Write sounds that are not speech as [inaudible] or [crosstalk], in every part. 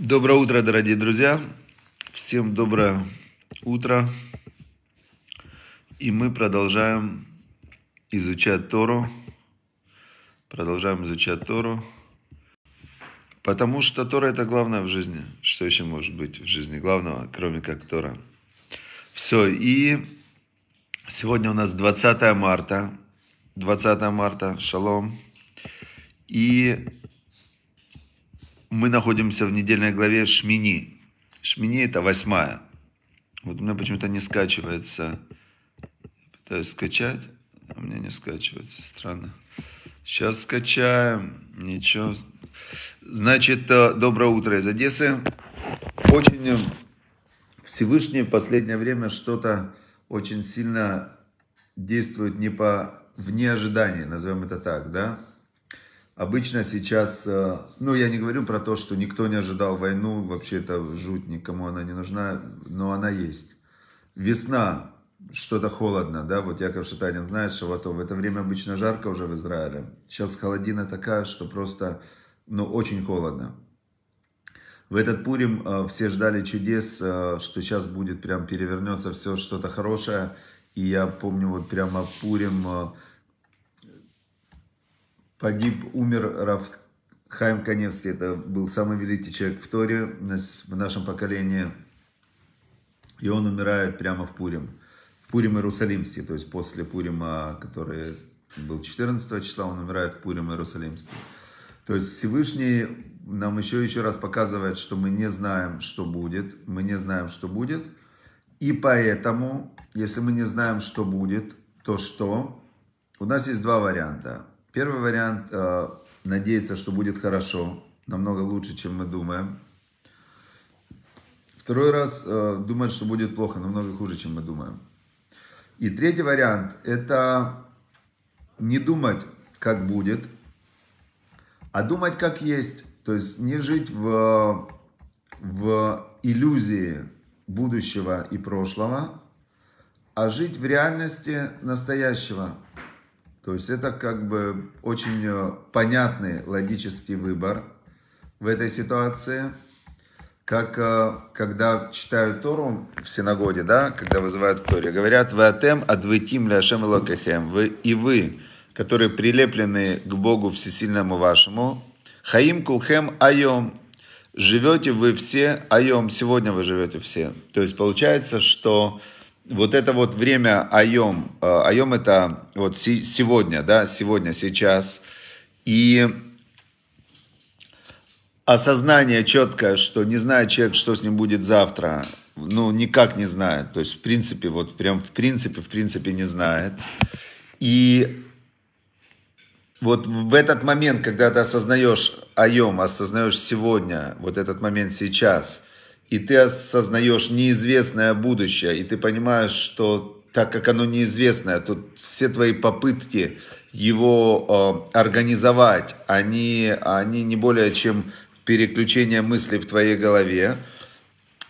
Доброе утро, дорогие друзья. Всем доброе утро. И мы продолжаем изучать Тору. Продолжаем изучать Тору. Потому что Тора это главное в жизни. Что еще может быть в жизни главного, кроме как Тора? Все, и сегодня у нас 20 марта. 20 марта, шалом. И мы находимся в недельной главе Шмини. Шмини это восьмая. Вот у меня почему-то не скачивается. Пытаюсь скачать, а у меня не скачивается. Странно. Сейчас скачаем. Ничего. Значит, э, доброе утро из Одессы. Очень э, Всевышний в последнее время что-то очень сильно действует не по вне ожиданий, назовем это так, да? Обычно сейчас, э, ну я не говорю про то, что никто не ожидал войну, вообще это жуть, никому она не нужна, но она есть. Весна, что-то холодно, да, вот Яков Шатанин знает Шаватов, в это время обычно жарко уже в Израиле. Сейчас холодина такая, что просто, ну очень холодно. В этот Пурим э, все ждали чудес, э, что сейчас будет прям перевернется все что-то хорошее. И я помню вот прямо Пурим погиб, умер Рав Хайм Каневский. Это был самый великий человек в Торе в нашем поколении. И он умирает прямо в Пурим. В Пурим Иерусалимский, то есть после Пурима, который был 14 числа, он умирает в Пурим Иерусалимский. То есть Всевышний нам еще еще раз показывает, что мы не знаем, что будет. Мы не знаем, что будет. И поэтому, если мы не знаем, что будет, то что? У нас есть два варианта. Первый вариант э, – надеяться, что будет хорошо, намного лучше, чем мы думаем. Второй раз э, думать, что будет плохо, намного хуже, чем мы думаем. И третий вариант – это не думать, как будет, а думать, как есть. То есть не жить в, в иллюзии будущего и прошлого, а жить в реальности настоящего – то есть это как бы очень э, понятный логический выбор в этой ситуации. Как э, когда читают Тору в синагоге, да, когда вызывают к Торе, говорят, вы атем адвитим ляшем локехем, вы и вы, которые прилеплены к Богу Всесильному вашему, хаим кулхем айом, живете вы все айом, сегодня вы живете все. То есть получается, что вот это вот время айом, э, айом это вот сегодня, да, сегодня, сейчас, и осознание четкое, что не знает человек, что с ним будет завтра, ну, никак не знает, то есть, в принципе, вот прям в принципе, в принципе не знает, и вот в этот момент, когда ты осознаешь айом, осознаешь сегодня, вот этот момент сейчас – и ты осознаешь неизвестное будущее, и ты понимаешь, что так как оно неизвестное, то все твои попытки его э, организовать, они, они не более чем переключение мыслей в твоей голове.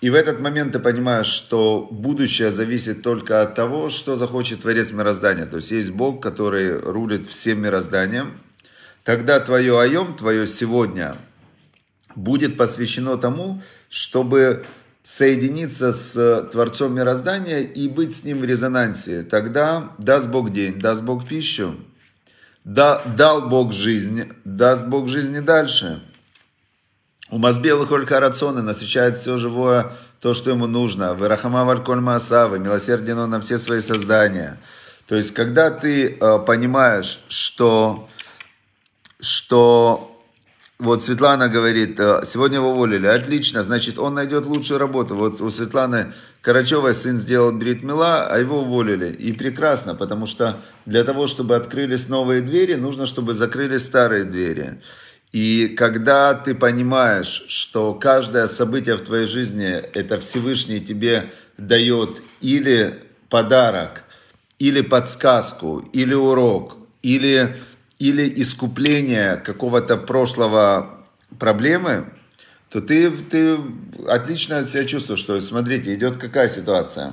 И в этот момент ты понимаешь, что будущее зависит только от того, что захочет Творец мироздания. То есть есть Бог, который рулит всем мирозданием. Тогда твое айом, твое сегодня, будет посвящено тому, чтобы соединиться с Творцом Мироздания и быть с Ним в резонансе. Тогда даст Бог день, даст Бог пищу, да, дал Бог жизнь, даст Бог жизни дальше. У Мазбелых Ольха Рациона насыщает все живое, то, что ему нужно. Верахама Вальколь Маасавы, милосерден он на все свои создания. То есть, когда ты э, понимаешь, что, что вот Светлана говорит, «Э, сегодня его уволили. Отлично, значит, он найдет лучшую работу. Вот у Светланы Карачевой сын сделал бритмила, а его уволили. И прекрасно, потому что для того, чтобы открылись новые двери, нужно, чтобы закрылись старые двери. И когда ты понимаешь, что каждое событие в твоей жизни – это Всевышний тебе дает или подарок, или подсказку, или урок, или или искупление какого-то прошлого проблемы, то ты, ты отлично себя чувствуешь, что смотрите, идет какая ситуация.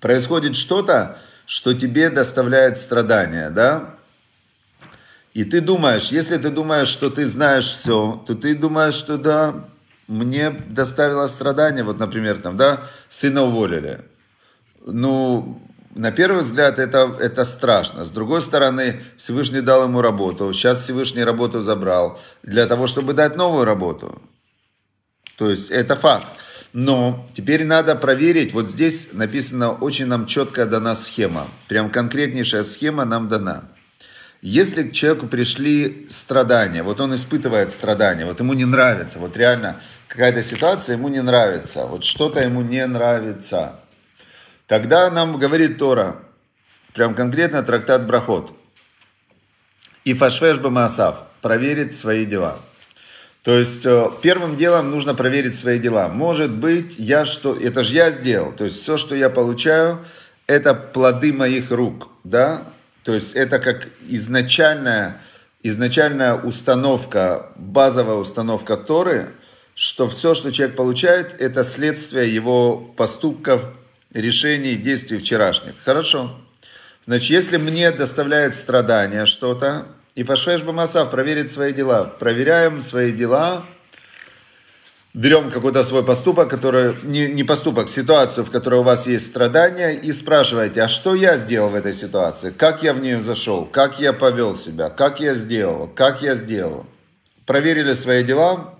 Происходит что-то, что тебе доставляет страдания, да? И ты думаешь, если ты думаешь, что ты знаешь все, то ты думаешь, что да, мне доставило страдание, вот, например, там, да, сына уволили. Ну, на первый взгляд это, это страшно. С другой стороны, Всевышний дал ему работу. Сейчас Всевышний работу забрал для того, чтобы дать новую работу. То есть это факт. Но теперь надо проверить, вот здесь написано, очень нам четко дана схема. Прям конкретнейшая схема нам дана. Если к человеку пришли страдания, вот он испытывает страдания, вот ему не нравится, вот реально какая-то ситуация ему не нравится, вот что-то ему не нравится – Тогда нам говорит Тора, прям конкретно трактат Брахот. И фашвеш Масав проверить свои дела. То есть э, первым делом нужно проверить свои дела. Может быть, я что, это же я сделал. То есть все, что я получаю, это плоды моих рук, да? То есть это как изначальная, изначальная установка, базовая установка Торы, что все, что человек получает, это следствие его поступков, решений и действий вчерашних. Хорошо. Значит, если мне доставляет страдания что-то, и Фашвеш Бамасав проверит свои дела. Проверяем свои дела, берем какой-то свой поступок, который, не, не поступок, ситуацию, в которой у вас есть страдания, и спрашиваете, а что я сделал в этой ситуации? Как я в нее зашел? Как я повел себя? Как я сделал? Как я сделал? Проверили свои дела,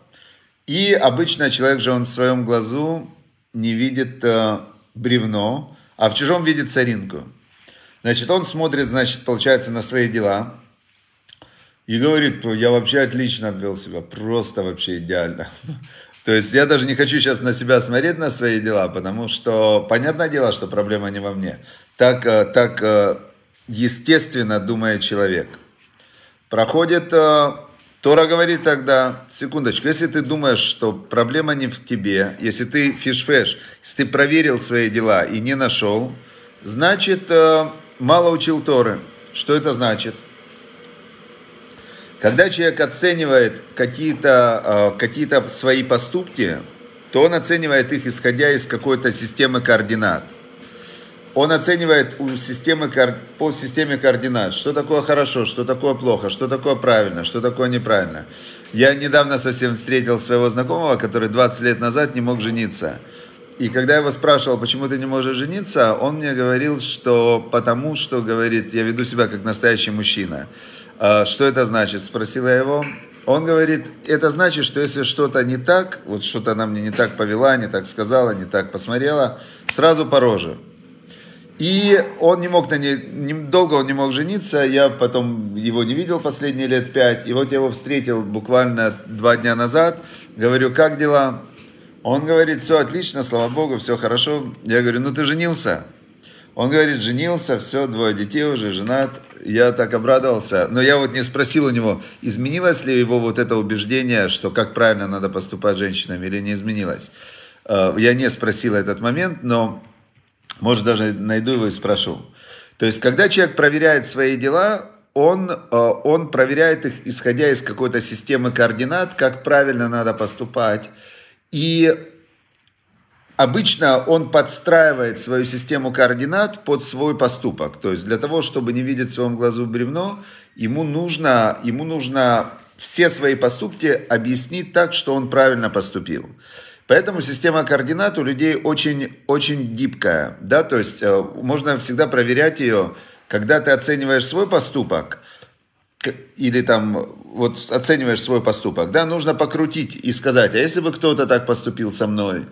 и обычно человек же он в своем глазу не видит э, бревно, а в чужом видит соринку. Значит, он смотрит, значит, получается, на свои дела. И говорит, я вообще отлично обвел себя, просто вообще идеально. [laughs] То есть я даже не хочу сейчас на себя смотреть, на свои дела, потому что, понятное дело, что проблема не во мне. Так, э, так э, естественно думает человек. Проходит э, Тора говорит тогда, секундочку, если ты думаешь, что проблема не в тебе, если ты фишфеш, если ты проверил свои дела и не нашел, значит, э, мало учил Торы. Что это значит? Когда человек оценивает какие-то э, какие свои поступки, то он оценивает их, исходя из какой-то системы координат – он оценивает у системы, по системе координат, что такое хорошо, что такое плохо, что такое правильно, что такое неправильно. Я недавно совсем встретил своего знакомого, который 20 лет назад не мог жениться. И когда я его спрашивал, почему ты не можешь жениться, он мне говорил, что потому что, говорит, я веду себя как настоящий мужчина. «А что это значит? Спросила я его. Он говорит, это значит, что если что-то не так, вот что-то она мне не так повела, не так сказала, не так посмотрела, сразу по роже. И он не мог на ней, не, долго он не мог жениться, я потом его не видел последние лет пять, и вот я его встретил буквально два дня назад, говорю, как дела? Он говорит, все отлично, слава богу, все хорошо. Я говорю, ну ты женился? Он говорит, женился, все, двое детей уже, женат. Я так обрадовался. Но я вот не спросил у него, изменилось ли его вот это убеждение, что как правильно надо поступать с женщинами или не изменилось. Э, я не спросил этот момент, но может, даже найду его и спрошу. То есть, когда человек проверяет свои дела, он, э, он проверяет их, исходя из какой-то системы координат, как правильно надо поступать. И обычно он подстраивает свою систему координат под свой поступок. То есть для того, чтобы не видеть в своем глазу бревно, ему нужно, ему нужно все свои поступки объяснить так, что он правильно поступил. Поэтому система координат у людей очень, очень гибкая. Да? То есть э, можно всегда проверять ее, когда ты оцениваешь свой поступок, или там вот оцениваешь свой поступок, да, нужно покрутить и сказать, а если бы кто-то так поступил со мной,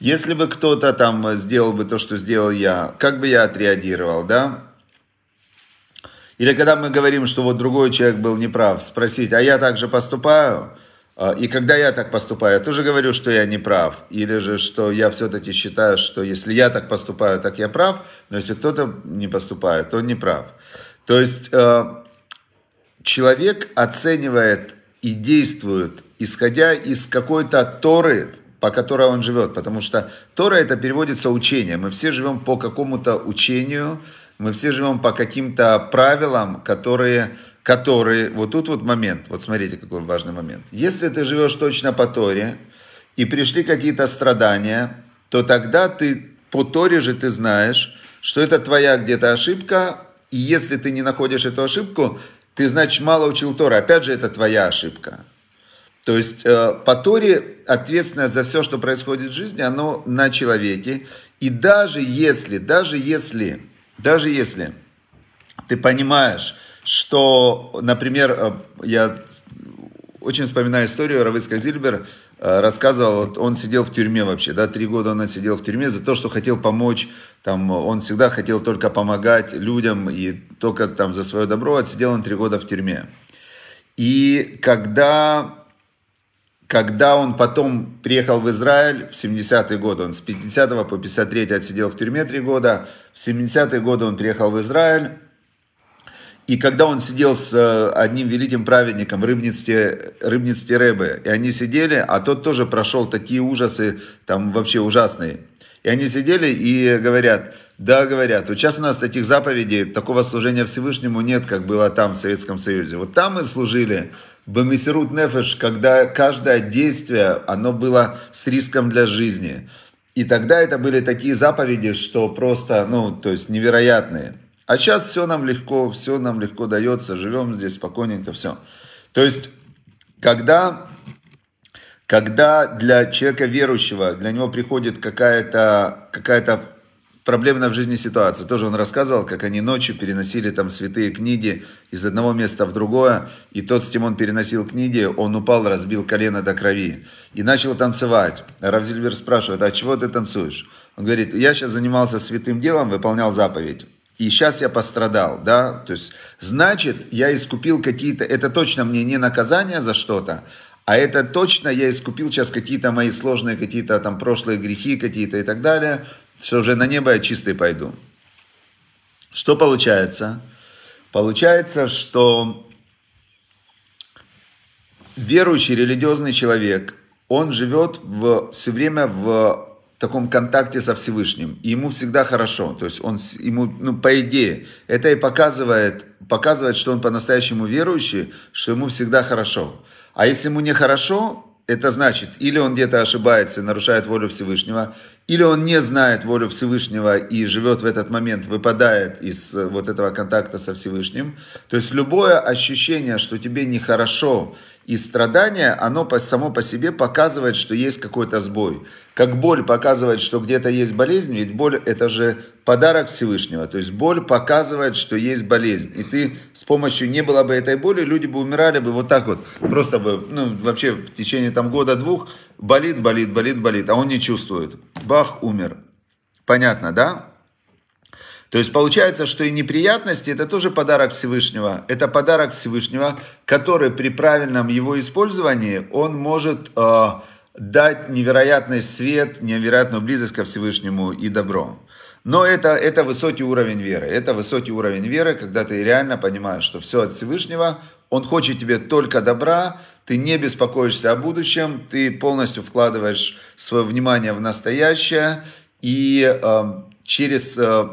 если бы кто-то там сделал бы то, что сделал я, как бы я отреагировал, да? Или когда мы говорим, что вот другой человек был неправ, спросить, а я также поступаю? А, и когда я так поступаю, я тоже говорю, что я не прав. Или же, что я все-таки считаю, что если я так поступаю, так я прав. Но если кто-то не поступает, то он не прав. То есть э, человек оценивает и действует, исходя из какой-то Торы, по которой он живет. Потому что Тора это переводится учение. Мы все живем по какому-то учению, мы все живем по каким-то правилам, которые которые... Вот тут вот момент, вот смотрите, какой важный момент. Если ты живешь точно по Торе, и пришли какие-то страдания, то тогда ты по Торе же ты знаешь, что это твоя где-то ошибка, и если ты не находишь эту ошибку, ты, значит, мало учил Тора. Опять же, это твоя ошибка. То есть э, по Торе ответственность за все, что происходит в жизни, оно на человеке. И даже если, даже если, даже если ты понимаешь, что, например, э, я очень вспоминаю историю, Равицкая Зильбер э, рассказывал, он сидел в тюрьме вообще, да, три года он сидел в тюрьме за то, что хотел помочь, там, он всегда хотел только помогать людям и только там за свое добро, отсидел он три года в тюрьме. И когда, когда он потом приехал в Израиль в 70-е годы, он с 50 по 53 отсидел в тюрьме три года, в 70-е годы он приехал в Израиль, и когда он сидел с э, одним великим праведником, Рыбницте, Рыбницте Рэбе, и они сидели, а тот тоже прошел такие ужасы, там вообще ужасные. И они сидели и говорят, да, говорят, вот сейчас у нас таких заповедей, такого служения Всевышнему нет, как было там, в Советском Союзе. Вот там мы служили, Бамисерут Нефеш, когда каждое действие, оно было с риском для жизни. И тогда это были такие заповеди, что просто, ну, то есть невероятные. А сейчас все нам легко, все нам легко дается, живем здесь спокойненько, все. То есть, когда, когда для человека верующего, для него приходит какая-то какая, -то, проблемная в жизни ситуация. Тоже он рассказывал, как они ночью переносили там святые книги из одного места в другое, и тот, с кем он переносил книги, он упал, разбил колено до крови и начал танцевать. Равзильвер спрашивает, а чего ты танцуешь? Он говорит, я сейчас занимался святым делом, выполнял заповедь и сейчас я пострадал, да, то есть, значит, я искупил какие-то, это точно мне не наказание за что-то, а это точно я искупил сейчас какие-то мои сложные, какие-то там прошлые грехи какие-то и так далее, все уже на небо я чистый пойду. Что получается? Получается, что верующий религиозный человек, он живет в, все время в в таком контакте со Всевышним. И ему всегда хорошо. То есть он ему, ну, по идее, это и показывает, показывает, что он по-настоящему верующий, что ему всегда хорошо. А если ему не хорошо, это значит, или он где-то ошибается и нарушает волю Всевышнего, или он не знает волю Всевышнего и живет в этот момент, выпадает из э, вот этого контакта со Всевышним. То есть любое ощущение, что тебе нехорошо, и страдание, оно само по себе показывает, что есть какой-то сбой. Как боль показывает, что где-то есть болезнь, ведь боль – это же подарок Всевышнего. То есть боль показывает, что есть болезнь. И ты с помощью, не было бы этой боли, люди бы умирали бы вот так вот. Просто бы, ну, вообще в течение там года-двух болит, болит, болит, болит, а он не чувствует. Бах, умер. Понятно, да? То есть получается, что и неприятности – это тоже подарок Всевышнего. Это подарок Всевышнего, который при правильном его использовании, он может э, дать невероятный свет, невероятную близость ко Всевышнему и добро. Но это, это высокий уровень веры. Это высокий уровень веры, когда ты реально понимаешь, что все от Всевышнего, он хочет тебе только добра, ты не беспокоишься о будущем, ты полностью вкладываешь свое внимание в настоящее, и э, через э,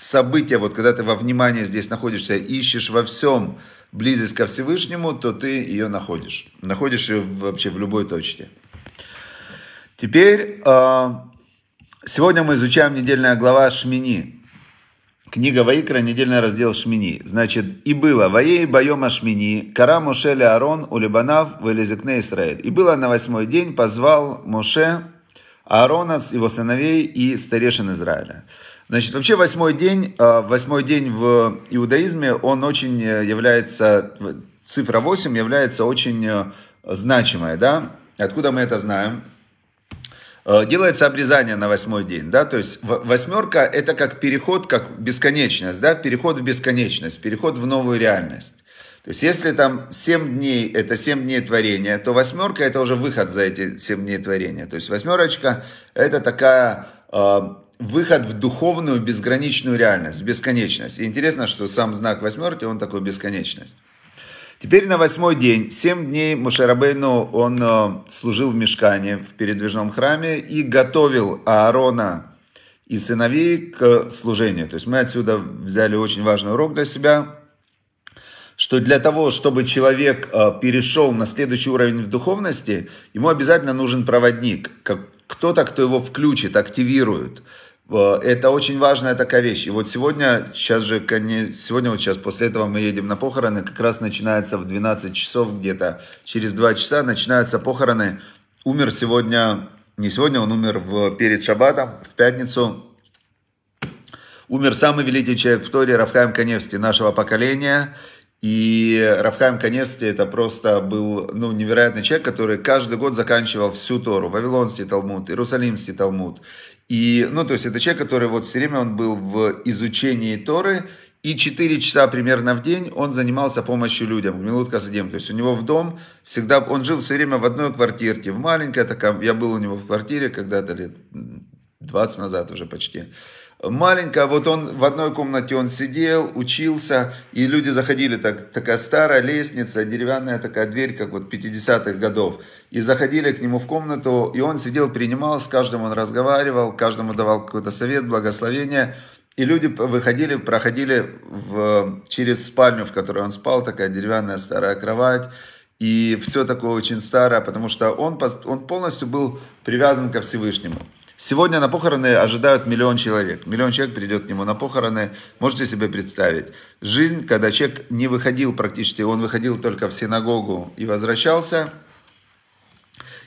события, вот когда ты во внимании здесь находишься, ищешь во всем близость ко Всевышнему, то ты ее находишь. Находишь ее вообще в любой точке. Теперь, а, сегодня мы изучаем недельная глава Шмини. Книга Ваикра, недельный раздел Шмини. Значит, и было Ваей Байома Шмини, Кара Моше Аарон, Улибанав, Велезекне Исраиль. И было на восьмой день, позвал Моше Аарона, его сыновей и старешин Израиля. Значит, вообще восьмой день, а, восьмой день в иудаизме, он очень э, является, цифра 8 является очень э, значимой, да? Откуда мы это знаем? Э, делается обрезание на восьмой день, да, то есть восьмерка это как переход, как бесконечность, да, переход в бесконечность, переход в новую реальность. То есть если там семь дней, это семь дней творения, то восьмерка это уже выход за эти семь дней творения. То есть восьмерочка это такая а, выход в духовную безграничную реальность, бесконечность. И интересно, что сам знак восьмерки, он такой бесконечность. Теперь на восьмой день, семь дней Мушарабейну, он э, служил в мешкане, в передвижном храме, и готовил Аарона и сыновей к служению. То есть мы отсюда взяли очень важный урок для себя, что для того, чтобы человек э, перешел на следующий уровень в духовности, ему обязательно нужен проводник, кто-то, кто его включит, активирует. Э, это очень важная такая вещь. И вот сегодня, сейчас же, сегодня вот сейчас, после этого мы едем на похороны, как раз начинается в 12 часов где-то, через 2 часа начинаются похороны. Умер сегодня, не сегодня, он умер в, перед шаббатом, в пятницу. Умер самый великий человек в Торе, Рафхайм Каневский, нашего поколения. И Рафхайм Каневский это просто был ну, невероятный человек, который каждый год заканчивал всю Тору. Вавилонский Талмуд, Иерусалимский Талмуд. И, ну, то есть это человек, который вот все время он был в изучении Торы, и 4 часа примерно в день он занимался помощью людям, Гмилут Касадем. То есть у него в дом всегда, он жил все время в одной квартирке, в маленькой, такая, я был у него в квартире когда-то лет 20 назад уже почти маленькая, вот он в одной комнате он сидел, учился, и люди заходили, так, такая старая лестница, деревянная такая дверь, как вот 50-х годов, и заходили к нему в комнату, и он сидел, принимал, с каждым он разговаривал, каждому давал какой-то совет, благословение, и люди выходили, проходили в, через спальню, в которой он спал, такая деревянная старая кровать, и все такое очень старое, потому что он, он полностью был привязан ко Всевышнему. Сегодня на похороны ожидают миллион человек. Миллион человек придет к нему на похороны. Можете себе представить. Жизнь, когда человек не выходил практически, он выходил только в синагогу и возвращался.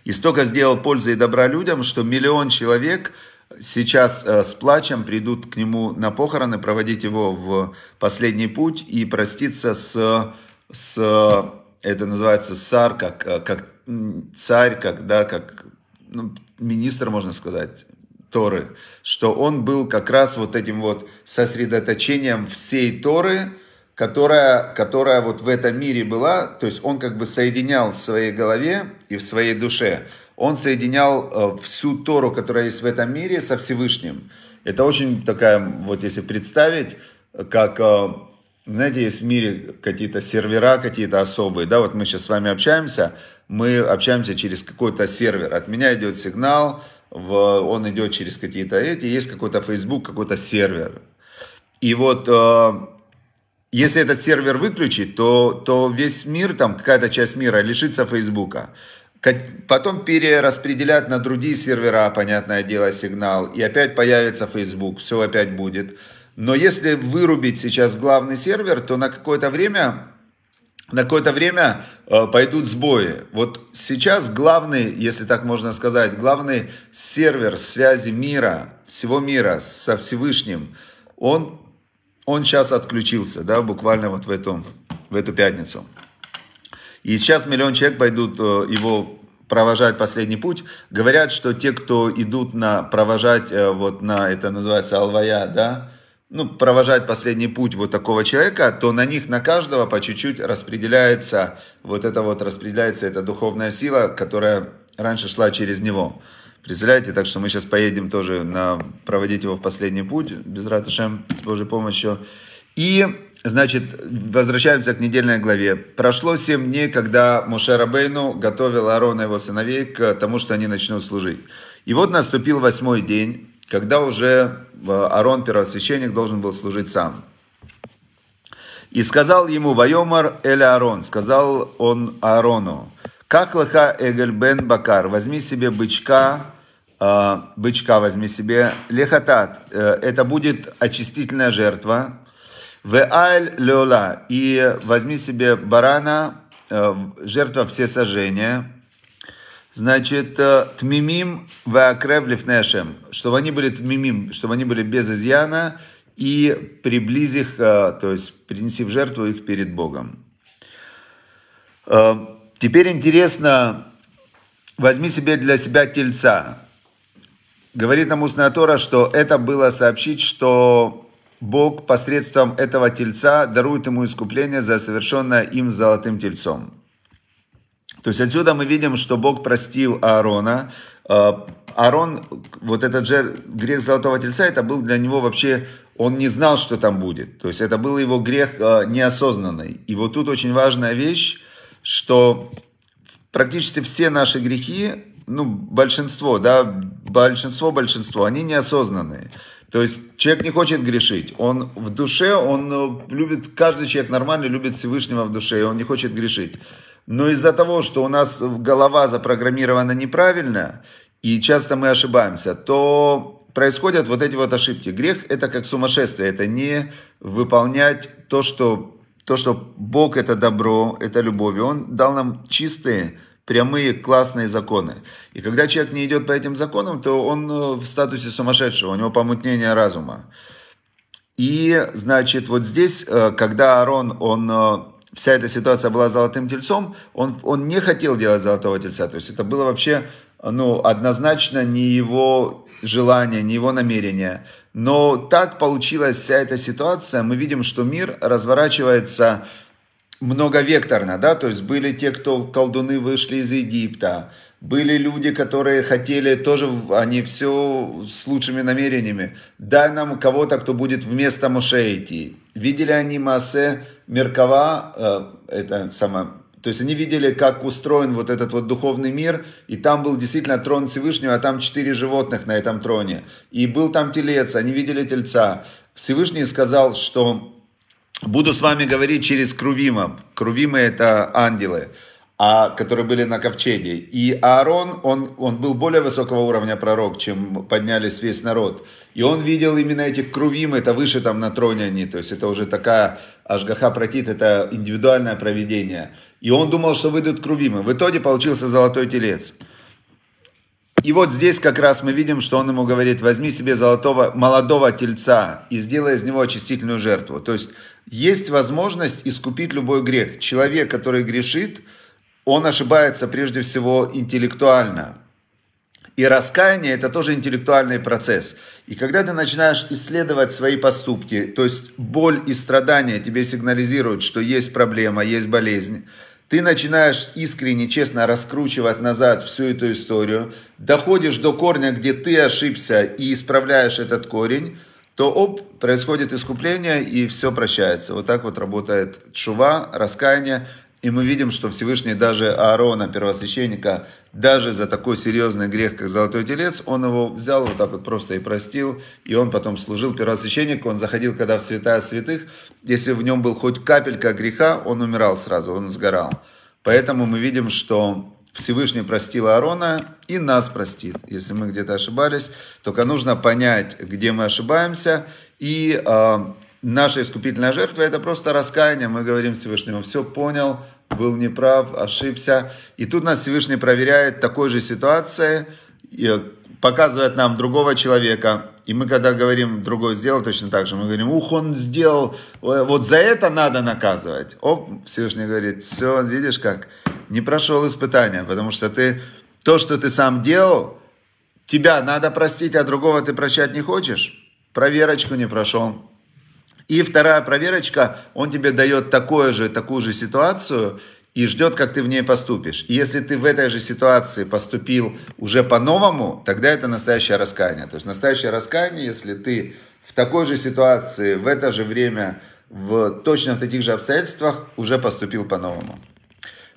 И столько сделал пользы и добра людям, что миллион человек сейчас э, с плачем придут к нему на похороны, проводить его в последний путь и проститься с, с это называется сар, как, э, как царь, как, да, как ну, министр, можно сказать, Торы, что он был как раз вот этим вот сосредоточением всей Торы, которая, которая вот в этом мире была, то есть он как бы соединял в своей голове и в своей душе, он соединял э, всю Тору, которая есть в этом мире, со Всевышним. Это очень такая, вот если представить, как э, знаете, есть в мире какие-то сервера какие-то особые, да, вот мы сейчас с вами общаемся, мы общаемся через какой-то сервер, от меня идет сигнал, в, он идет через какие-то эти, есть какой-то Facebook, какой-то сервер. И вот э, если этот сервер выключить, то, то весь мир, там какая-то часть мира лишится Фейсбука. Потом перераспределят на другие сервера, понятное дело, сигнал. И опять появится Facebook, все опять будет. Но если вырубить сейчас главный сервер, то на какое-то время на какое-то время э, пойдут сбои. Вот сейчас главный, если так можно сказать, главный сервер связи мира, всего мира со Всевышним, он, он сейчас отключился, да, буквально вот в эту, в эту пятницу. И сейчас миллион человек пойдут э, его провожать последний путь. Говорят, что те, кто идут на провожать, э, вот на, это называется алвая, да, ну, провожать последний путь вот такого человека, то на них, на каждого по чуть-чуть распределяется вот это вот, распределяется эта духовная сила, которая раньше шла через него. Представляете, так что мы сейчас поедем тоже на, проводить его в последний путь, без ратушем, с Божьей помощью. И, значит, возвращаемся к недельной главе. Прошло семь дней, когда Мушер Абейну готовил Аарона и его сыновей к тому, что они начнут служить. И вот наступил восьмой день, когда уже э, Арон, первосвященник, должен был служить сам. И сказал ему Вайомар Эль Арон сказал он Арону: как лоха Эгель бен Бакар, возьми себе бычка, э, бычка возьми себе, лехатат, э, это будет очистительная жертва, в аль леола, и возьми себе барана, жертва все сожжения, Значит, э, тмимим ваакрев лифнешем, чтобы они были тмимим, чтобы они были без изъяна, и приблизи их, э, то есть принеси в жертву их перед Богом. Э, теперь интересно, возьми себе для себя тельца. Говорит нам устная Тора, что это было сообщить, что Бог посредством этого тельца дарует ему искупление за совершенное им золотым тельцом. То есть отсюда мы видим, что Бог простил Аарона. Э, Аарон, вот этот же грех золотого тельца, это был для него вообще, он не знал, что там будет. То есть это был его грех э, неосознанный. И вот тут очень важная вещь, что практически все наши грехи, ну, большинство, да, большинство, большинство, они неосознанные. То есть человек не хочет грешить. Он в душе, он э, любит, каждый человек нормальный любит Всевышнего в душе, и он не хочет грешить. Но из-за того, что у нас голова запрограммирована неправильно, и часто мы ошибаемся, то происходят вот эти вот ошибки. Грех – это как сумасшествие, это не выполнять то, что, то, что Бог – это добро, это любовь. И Он дал нам чистые, прямые, классные законы. И когда человек не идет по этим законам, то он э, в статусе сумасшедшего, у него помутнение разума. И, значит, вот здесь, э, когда Аарон, он э, вся эта ситуация была золотым тельцом, он, он не хотел делать золотого тельца. То есть это было вообще ну, однозначно не его желание, не его намерение. Но так получилась вся эта ситуация. Мы видим, что мир разворачивается многовекторно, да, то есть были те, кто колдуны вышли из Египта, были люди, которые хотели тоже, они все с лучшими намерениями, дай нам кого-то, кто будет вместо Моше идти. Видели они Масе Меркова, э, это самое, то есть они видели, как устроен вот этот вот духовный мир, и там был действительно трон Всевышнего, а там четыре животных на этом троне. И был там телец, они видели тельца. Всевышний сказал, что Буду с вами говорить через Крувима. Крувимы – это ангелы, а, которые были на ковчеге. И Аарон, он, он был более высокого уровня пророк, чем поднялись весь народ. И он видел именно этих крувимы. это выше там на троне они. То есть это уже такая Ашгаха Протит, это индивидуальное проведение. И он думал, что выйдут Крувимы. В итоге получился золотой телец. И вот здесь как раз мы видим, что он ему говорит, возьми себе золотого молодого тельца и сделай из него очистительную жертву. То есть есть возможность искупить любой грех. Человек, который грешит, он ошибается прежде всего интеллектуально. И раскаяние – это тоже интеллектуальный процесс. И когда ты начинаешь исследовать свои поступки, то есть боль и страдания тебе сигнализируют, что есть проблема, есть болезнь, ты начинаешь искренне, честно раскручивать назад всю эту историю, доходишь до корня, где ты ошибся и исправляешь этот корень, то оп, происходит искупление и все прощается. Вот так вот работает чува, раскаяние. И мы видим, что Всевышний даже Аарона, первосвященника, даже за такой серьезный грех, как золотой телец, он его взял вот так вот просто и простил, и он потом служил первосвященник, он заходил когда в святая святых, если в нем был хоть капелька греха, он умирал сразу, он сгорал. Поэтому мы видим, что Всевышний простил Аарона и нас простит. Если мы где-то ошибались, только нужно понять, где мы ошибаемся. И э, наша искупительная жертва – это просто раскаяние. Мы говорим Всевышнему, все понял, был неправ, ошибся. И тут нас Всевышний проверяет такой же ситуации, показывает нам другого человека. И мы когда говорим, другой сделал точно так же, мы говорим, ух, он сделал, э, вот за это надо наказывать. Оп, Всевышний говорит, все, видишь как, не прошел испытание, потому что ты, то, что ты сам делал, тебя надо простить, а другого ты прощать не хочешь. Проверочку не прошел. И вторая проверочка, он тебе дает такое же, такую же ситуацию и ждет, как ты в ней поступишь. И если ты в этой же ситуации поступил уже по-новому, тогда это настоящее раскаяние. То есть настоящее раскаяние, если ты в такой же ситуации, в это же время, в точно в таких же обстоятельствах уже поступил по-новому.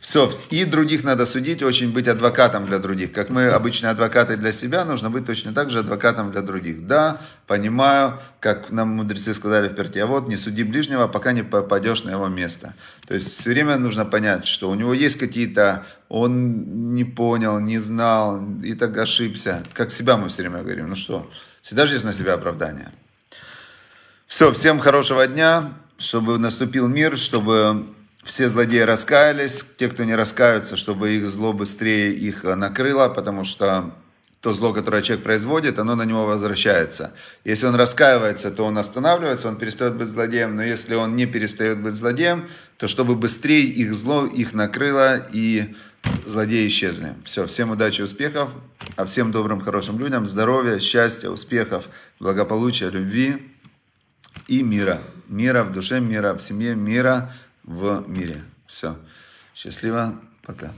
Все, и других надо судить, очень быть адвокатом для других. Как мы обычные адвокаты для себя, нужно быть точно так же адвокатом для других. Да, понимаю, как нам мудрецы сказали в перте, а вот не суди ближнего, а пока не попадешь на его место. То есть все время нужно понять, что у него есть какие-то, он не понял, не знал и так ошибся. Как себя мы все время говорим, ну что, всегда же есть на себя оправдание. Все, всем хорошего дня, чтобы наступил мир, чтобы все злодеи раскаялись, те, кто не раскаются, чтобы их зло быстрее их э, накрыло, потому что то зло, которое человек производит, оно на него возвращается. Если он раскаивается, то он останавливается, он перестает быть злодеем, но если он не перестает быть злодеем, то чтобы быстрее их зло их накрыло и злодеи исчезли. Все, всем удачи, успехов, а всем добрым, хорошим людям здоровья, счастья, успехов, благополучия, любви и мира. Мира в душе, мира в семье, мира в мире. Все. Счастливо. Пока.